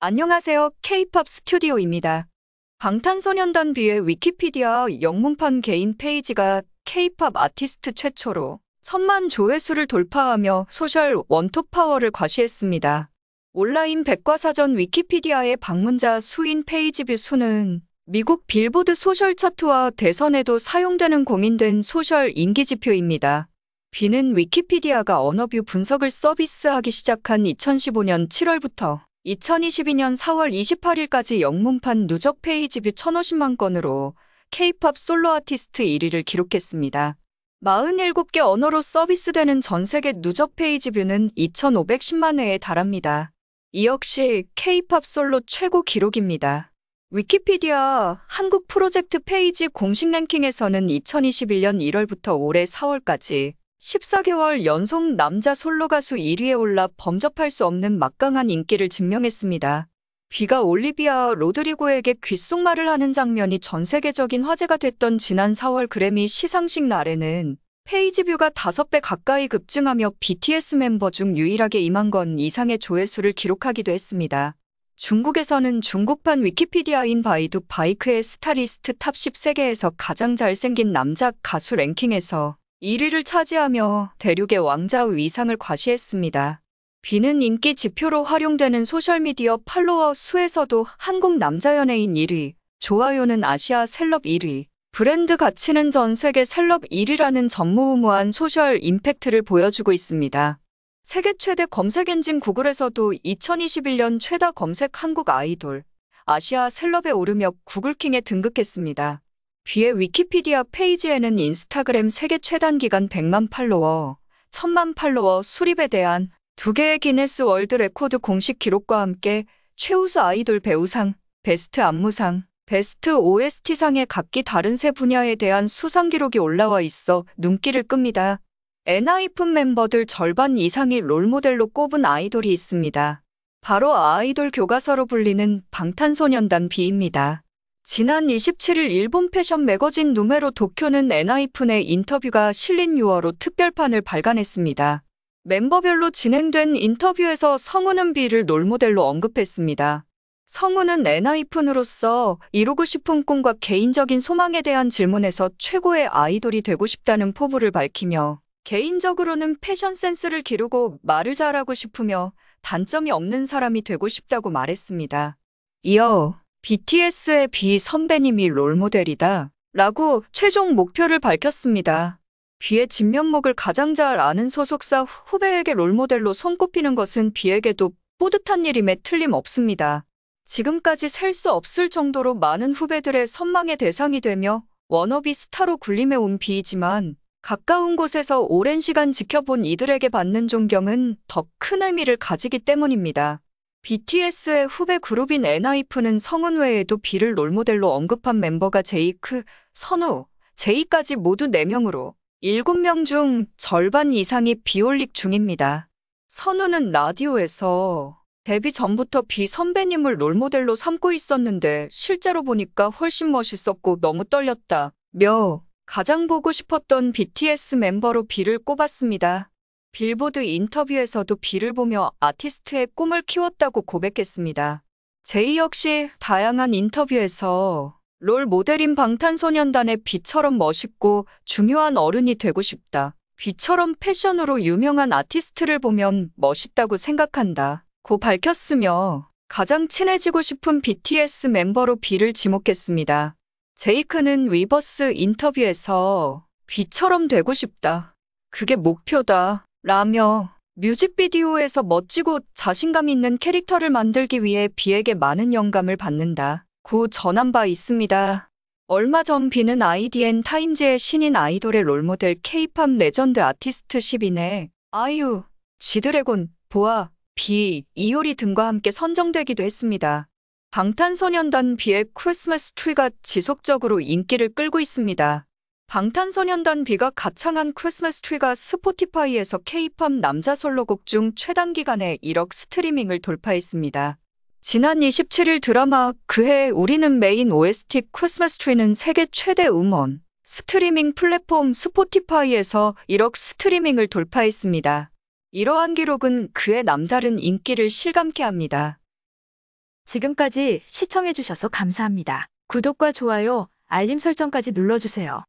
안녕하세요. K-POP 스튜디오입니다. 방탄소년단 비에 위키피디아 영문판 개인 페이지가 K-POP 아티스트 최초로 천만 조회수를 돌파하며 소셜 원톱 파워를 과시했습니다. 온라인 백과사전 위키피디아의 방문자 수인 페이지 뷰 수는 미국 빌보드 소셜 차트와 대선에도 사용되는 공인된 소셜 인기 지표입니다. 비는 위키피디아가 언어뷰 분석을 서비스하기 시작한 2015년 7월부터 2022년 4월 28일까지 영문판 누적 페이지 뷰 1,050만 건으로 K-팝 솔로 아티스트 1위를 기록했습니다. 47개 언어로 서비스되는 전 세계 누적 페이지 뷰는 2,510만 회에 달합니다. 이 역시 K-팝 솔로 최고 기록입니다. 위키피디아 한국 프로젝트 페이지 공식 랭킹에서는 2021년 1월부터 올해 4월까지 14개월 연속 남자 솔로 가수 1위에 올라 범접할 수 없는 막강한 인기를 증명했습니다. 귀가 올리비아 로드리고에게 귓속말을 하는 장면이 전 세계적인 화제가 됐던 지난 4월 그래미 시상식 날에는 페이지 뷰가 5배 가까이 급증하며 BTS 멤버 중 유일하게 2만 건 이상의 조회수를 기록하기도 했습니다. 중국에서는 중국판 위키피디아인 바이두 바이크의 스타리스트 탑 10 세계에서 가장 잘생긴 남자 가수 랭킹에서 1위를 차지하며 대륙의 왕자 의 위상을 과시했습니다. 비는 인기 지표로 활용되는 소셜미디어 팔로워 수에서도 한국 남자 연예인 1위, 좋아요는 아시아 셀럽 1위, 브랜드 가치는 전 세계 셀럽 1위라는 전무후무한 소셜 임팩트를 보여주고 있습니다. 세계 최대 검색 엔진 구글에서도 2021년 최다 검색 한국 아이돌, 아시아 셀럽에 오르며 구글킹에 등극했습니다. 뒤에 위키피디아 페이지에는 인스타그램 세계 최단 기간 100만 팔로워, 1000만 팔로워 수립에 대한 두 개의 기네스 월드 레코드 공식 기록과 함께 최우수 아이돌 배우상, 베스트 안무상, 베스트 OST상의 각기 다른 세 분야에 대한 수상 기록이 올라와 있어 눈길을 끕니다. 엔하이픈 멤버들 절반 이상이 롤모델로 꼽은 아이돌이 있습니다. 바로 아이돌 교과서로 불리는 방탄소년단 B입니다. 지난 27일 일본 패션 매거진 누메로 도쿄는 엔하이픈의 인터뷰가 실린 유어로 특별판을 발간했습니다. 멤버별로 진행된 인터뷰에서 성우는 비를 롤모델로 언급했습니다. 성우는 엔하이픈으로서 이루고 싶은 꿈과 개인적인 소망에 대한 질문에서 최고의 아이돌이 되고 싶다는 포부를 밝히며 개인적으로는 패션 센스를 기르고 말을 잘하고 싶으며 단점이 없는 사람이 되고 싶다고 말했습니다. 이어 BTS의 B 선배님이 롤모델이다 라고 최종 목표를 밝혔습니다. B의 진면목을 가장 잘 아는 소속사 후배에게 롤모델로 손꼽히는 것은 B에게도 뿌듯한 일임에 틀림없습니다. 지금까지 셀 수 없을 정도로 많은 후배들의 선망의 대상이 되며 워너비 스타로 군림해온 B이지만 가까운 곳에서 오랜 시간 지켜본 이들에게 받는 존경은 더 큰 의미를 가지기 때문입니다. BTS의 후배 그룹인 엔하이픈은 성은 외에도 비를 롤모델로 언급한 멤버가 제이크, 선우, 제이까지 모두 4명으로 7명 중 절반 이상이 비올릭 중입니다. 선우는 라디오에서 데뷔 전부터 비 선배님을 롤모델로 삼고 있었는데 실제로 보니까 훨씬 멋있었고 너무 떨렸다. 며 가장 보고 싶었던 BTS 멤버로 비를 꼽았습니다. 빌보드 인터뷰에서도 비를 보며 아티스트의 꿈을 키웠다고 고백했습니다. 제이 역시 다양한 인터뷰에서 롤 모델인 방탄소년단의 비처럼 멋있고 중요한 어른이 되고 싶다. 비처럼 패션으로 유명한 아티스트를 보면 멋있다고 생각한다. 고 밝혔으며 가장 친해지고 싶은 BTS 멤버로 비를 지목했습니다. 제이크는 위버스 인터뷰에서 비처럼 되고 싶다. 그게 목표다. 라며 뮤직비디오에서 멋지고 자신감 있는 캐릭터를 만들기 위해 비에게 많은 영감을 받는다. 고 전한 바 있습니다. 얼마 전 비는 아이디엔 타임즈의 신인 아이돌의 롤모델 케이팝 레전드 아티스트 10인의 아이유, 지드래곤, 보아, 비, 이효리 등과 함께 선정되기도 했습니다. 방탄소년단 비의 크리스마스 트리가 지속적으로 인기를 끌고 있습니다. 방탄소년단 B가 가창한 크리스마스 트리가 스포티파이에서 K-팝 남자 솔로곡 중 최단 기간에 1억 스트리밍을 돌파했습니다. 지난 27일 드라마 그해 우리는 메인 OST 크리스마스 트리는 세계 최대 음원 스트리밍 플랫폼 스포티파이에서 1억 스트리밍을 돌파했습니다. 이러한 기록은 그의 남다른 인기를 실감케 합니다. 지금까지 시청해주셔서 감사합니다. 구독과 좋아요, 알림 설정까지 눌러주세요.